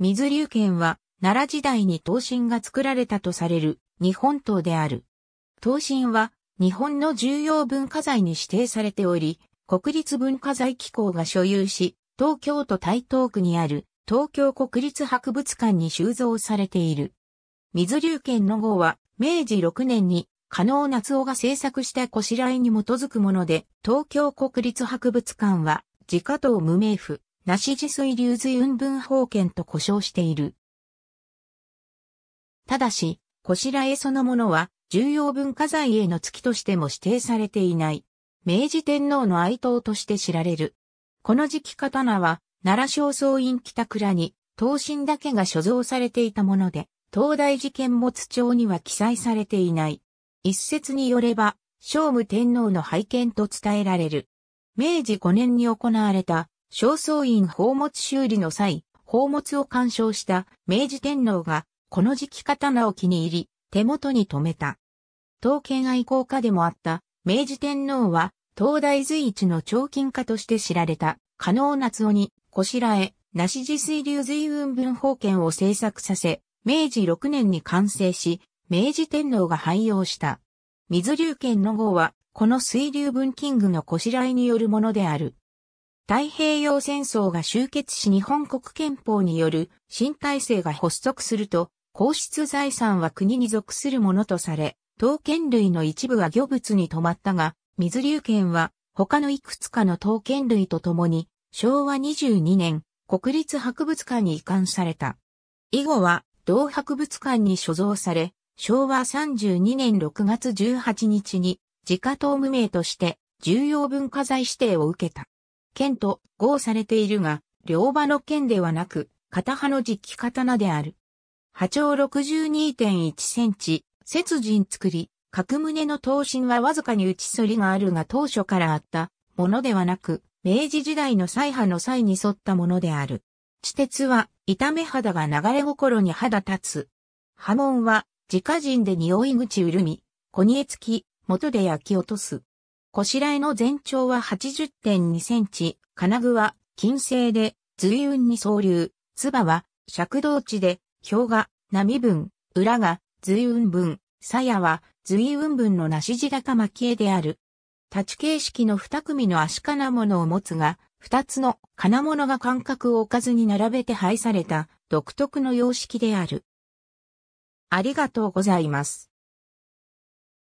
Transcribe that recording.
水流剣は、奈良時代に刀身が作られたとされる日本刀である。刀身は日本の重要文化財に指定されており、国立文化財機構が所有し、東京都台東区にある東京国立博物館に収蔵されている。水流剣の号は明治6年に加納夏夫が制作したこしらえに基づくもので、東京国立博物館は自家刀無名譜、なし治水流水運分法権と呼称している。ただし、こしらえそのものは、重要文化財への月としても指定されていない。明治天皇の愛党として知られる。この時期刀は、奈良正倉院北倉に、刀身だけが所蔵されていたもので、東大事件も津帳には記載されていない。一説によれば、聖武天皇の拝見と伝えられる。明治5年に行われた正倉院宝物修理の際、宝物を鑑賞した明治天皇が、この時期刀を気に入り、手元に留めた。刀剣愛好家でもあった明治天皇は、東大随一の長金家として知られた、加納夏夫に、こしらえ、なし地水流随雲文宝剣を制作させ、明治6年に完成し、明治天皇が廃用した。水流剣の号は、この水流文キングのこしらえによるものである。太平洋戦争が終結し日本国憲法による新体制が発足すると、皇室財産は国に属するものとされ、刀剣類の一部は漁物に止まったが、水流剣は他のいくつかの刀剣類とともに、昭和22年、国立博物館に移管された。以後は、同博物館に所蔵され、昭和32年6月18日に、自家党無名として、重要文化財指定を受けた。剣と合されているが、両刃の剣ではなく、片刃の実機刀である。波長62.1センチ、切陣作り、角胸の刀身はわずかに打ち反りがあるが当初からあったものではなく、明治時代の再波の際に沿ったものである。地鉄は、痛め肌が流れ心に肌立つ。波紋は、自家人で匂い口潤み、小煮えつき、元で焼き落とす。こしらえの全長は80.2センチ、金具は金製で、随雲に総流、つばは尺道地で、表が波分、裏が随雲分、鞘は随雲分の梨地高巻絵である。立ち形式の二組の足金物を持つが、二つの金物が間隔を置かずに並べて配された独特の様式である。ありがとうございます。